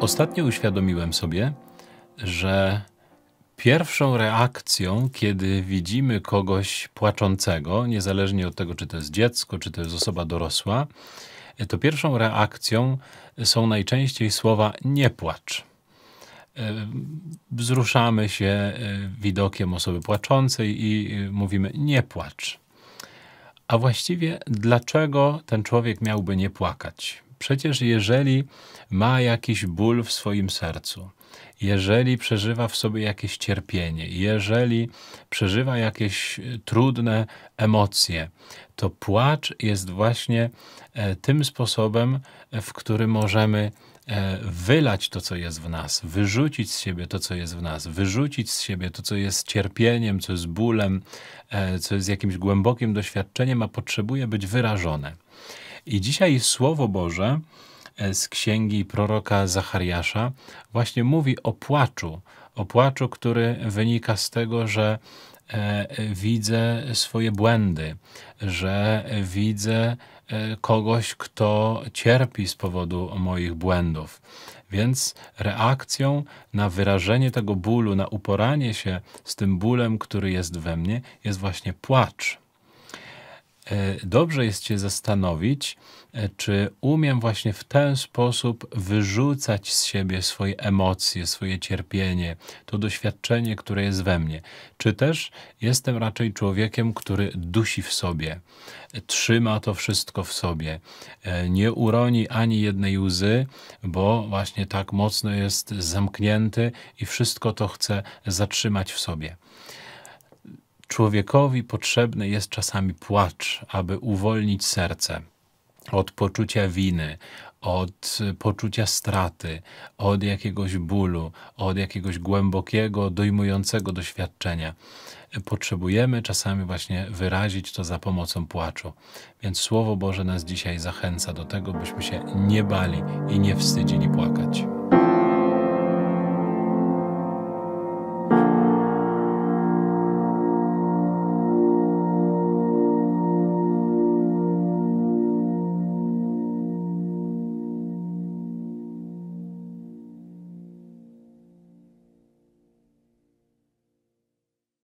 Ostatnio uświadomiłem sobie, że pierwszą reakcją, kiedy widzimy kogoś płaczącego, niezależnie od tego, czy to jest dziecko, czy to jest osoba dorosła, to pierwszą reakcją są najczęściej słowa nie płacz. E, wzruszamy się e, widokiem osoby płaczącej i e, mówimy nie płacz. A właściwie dlaczego ten człowiek miałby nie płakać? Przecież jeżeli ma jakiś ból w swoim sercu, jeżeli przeżywa w sobie jakieś cierpienie, jeżeli przeżywa jakieś e, trudne emocje, to płacz jest właśnie e, tym sposobem, e, w którym możemy wylać to, co jest w nas, wyrzucić z siebie to, co jest w nas, wyrzucić z siebie to, co jest cierpieniem, co jest bólem, co jest jakimś głębokim doświadczeniem, a potrzebuje być wyrażone. I dzisiaj Słowo Boże e, z księgi proroka Zachariasza właśnie mówi o płaczu, o płaczu, który wynika z tego, że e, widzę swoje błędy, że widzę e, kogoś, kto cierpi z powodu moich błędów. Więc reakcją na wyrażenie tego bólu, na uporanie się z tym bólem, który jest we mnie, jest właśnie płacz. E, dobrze jest się zastanowić, e, czy umiem właśnie w ten sposób wyrzucać z siebie swoje emocje, swoje cierpienie, to doświadczenie, które jest we mnie. Czy też jestem raczej człowiekiem, który dusi w sobie, e, trzyma to wszystko w sobie, nie uroni ani jednej łzy, bo właśnie tak mocno jest zamknięty i wszystko to chce zatrzymać w sobie. Człowiekowi potrzebny jest czasami płacz, aby uwolnić serce od poczucia winy, od poczucia straty, od jakiegoś bólu, od jakiegoś głębokiego, dojmującego doświadczenia. Potrzebujemy czasami właśnie wyrazić to za pomocą płaczu. Więc Słowo Boże nas dzisiaj zachęca do tego, byśmy się nie bali i nie wstydzili płakać.